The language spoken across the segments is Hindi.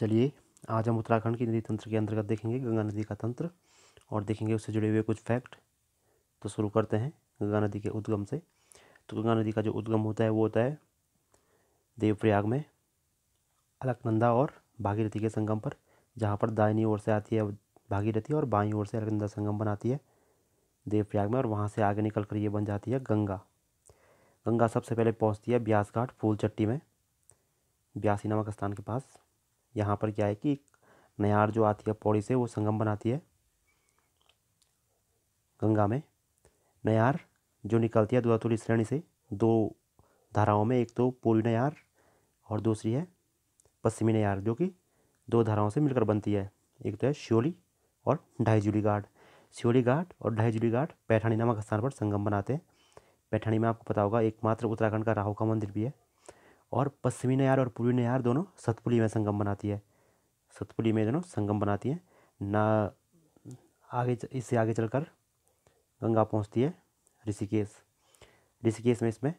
चलिए आज हम उत्तराखंड की नदी तंत्र के अंतर्गत देखेंगे गंगा नदी का तंत्र और देखेंगे उससे जुड़े हुए कुछ फैक्ट तो शुरू करते हैं गंगा नदी के उद्गम से तो गंगा नदी का जो उद्गम होता है वो होता है देवप्रयाग में अलकनंदा और भागीरथी के संगम पर जहाँ पर दाहिनी ओर से आती है भागीरथी और बाई ओर से अलकनंदा संगम बनाती है देवप्रयाग में और वहाँ से आगे निकल कर ये बन जाती है गंगा गंगा सबसे पहले पहुँचती है ब्यास घाट फूलचट्टी में ब्यासी नामक स्थान के पास यहाँ पर क्या है कि नयार जो आती है पौड़ी से वो संगम बनाती है गंगा में नयार जो निकलती है द्वातुली श्रेणी से दो धाराओं में एक तो पूर्वी नयार और दूसरी है पश्चिमी नयार जो कि दो धाराओं से मिलकर बनती है एक तो है श्योली और ढाईजुली घाट श्योली घाट और ढाईजुली घाट पैठानी नामक स्थान पर संगम बनाते हैं पैठानी में आपको पता होगा एकमात्र उत्तराखंड का राहू का मंदिर भी है और पश्चिमी नयार और पूर्वी नयार दोनों सतपुली में संगम बनाती है सतपुली में दोनों संगम बनाती है ना आगे इससे आगे चलकर गंगा पहुंचती है ऋषिकेश ऋषिकेश में इसमें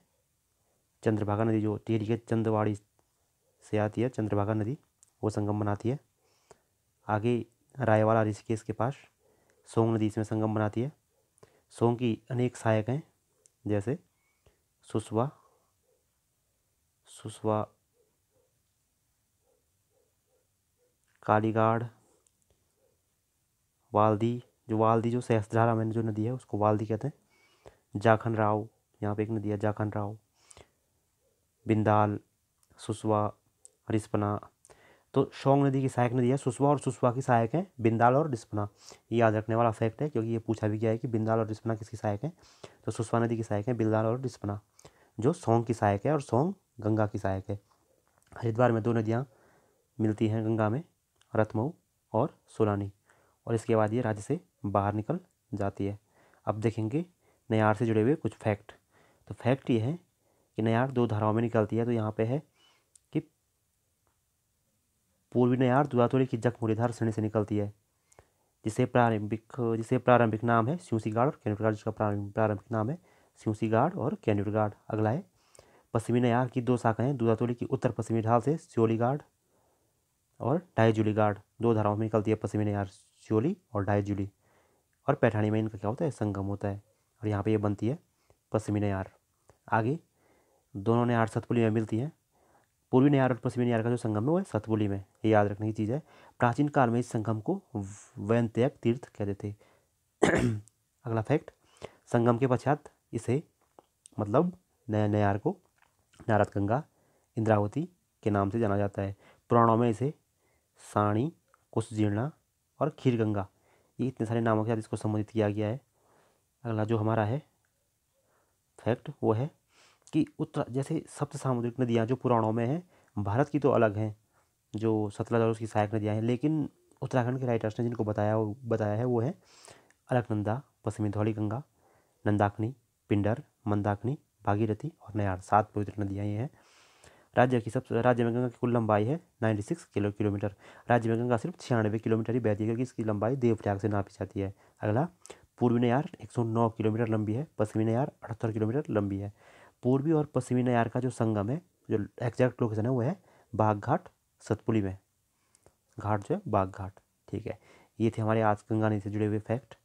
चंद्रभागा नदी जो टेहरी के चंद्रवाड़ी से आती है चंद्रभागा नदी वो संगम बनाती है आगे रायवाला ऋषिकेश के पास सोंग नदी इसमें संगम बनाती है सोंग की अनेक सहायक हैं जैसे सुसवा सुसवा कालीगाड़ वाल्दी जो वाल्दी जो सहसधारा मैंने जो नदी है उसको वाल्दी कहते हैं जाखन राव यहाँ पे एक नदी है जाखन राव बिंदाल सुसवा रिस्पना तो शोंग नदी की सहायक नदी है सुसवा और सुसवा की सहायक है बिंदाल और रिस्पना ये याद रखने वाला फैक्ट है क्योंकि ये पूछा भी गया है कि बिंदाल और रिस्पना किसकी सहायक है तो सुसवा नदी की सहायक है बिंदाल और रिस्पना जो सोंग की सहायक है और सोंग गंगा की सहायक है हरिद्वार में दो नदियाँ मिलती हैं गंगा में रथमऊ और सोलानी और इसके बाद ये राज्य से बाहर निकल जाती है अब देखेंगे नयार से जुड़े हुए कुछ फैक्ट तो फैक्ट ये है कि नयार दो धाराओं में निकलती है तो यहाँ पे है कि पूर्वी नयार दुआतोड़ी की जखमुरीधार श्रेणी से निकलती है जिसे प्रारंभिक जिसे प्रारंभिक नाम है स्यूसीगाड़ और कैन्यूटगाड़ जिसका प्रारंभिक नाम है स्यूसीगाड़ और कैन्यूटगाड़ अगला है पश्चिमी नयार की दो शाखाएं दूधातोली की उत्तर पश्चिमी ढाल से सियोली गार्ड और डायजुली गार्ड दो धाराओं में निकलती है पश्चिमी नयार सियोली और डायजुली और पैठानी में इनका क्या होता है संगम होता है और यहाँ पे ये बनती है पश्चिमी नयार आगे दोनों नयार सतपुली में मिलती हैं पूर्वी नयार और पश्चिमी नयार का जो संगम है वो है सतपुली में ये याद रखने की चीज़ है प्राचीन काल में इस संगम को वैनत्याग तीर्थ कहते थे अगला फैक्ट संगम के पश्चात इसे मतलब नया नयार को नारद गंगा इंद्रावती के नाम से जाना जाता है पुराणों में इसे साणी कुश जीर्णा और खीर गंगा ये इतने सारे नामों के साथ इसको संबोधित किया गया है अगला जो हमारा है फैक्ट वो है कि उत्तर जैसे सप्त सामुद्रिक नदियाँ जो पुराणों में हैं भारत की तो अलग हैं जो सतलज और उसकी सहायक नदियाँ हैं लेकिन उत्तराखंड के राइटर्स ने जिनको बताया बताया है वो है अलकनंदा पश्चिमी धौली गंगा नंदाकनी पिंडर मंदाकनी भागीरथी और नयार सात पवित्र नदियाँ ये हैं राज्य की सबसे राज्य में गंगा की कुल लंबाई है नाइन्टी सिक्स किलो किलोमीटर राज्य में गंगा सिर्फ छियानवे किलोमीटर ही बहती है क्योंकि इसकी लंबाई देवप्रयाग से नापी जाती है अगला पूर्वी नयार एक सौ नौ किलोमीटर लंबी है पश्चिमी नयार अठहत्तर किलोमीटर लंबी है पूर्वी और पश्चिमी नयार का जो संगम है जो एग्जैक्ट लोकेशन है वो है बाघ घाट सतपुली में घाट जो है बाघ घाट ठीक है ये थे हमारे आज गंगा नदी से जुड़े हुए फैक्ट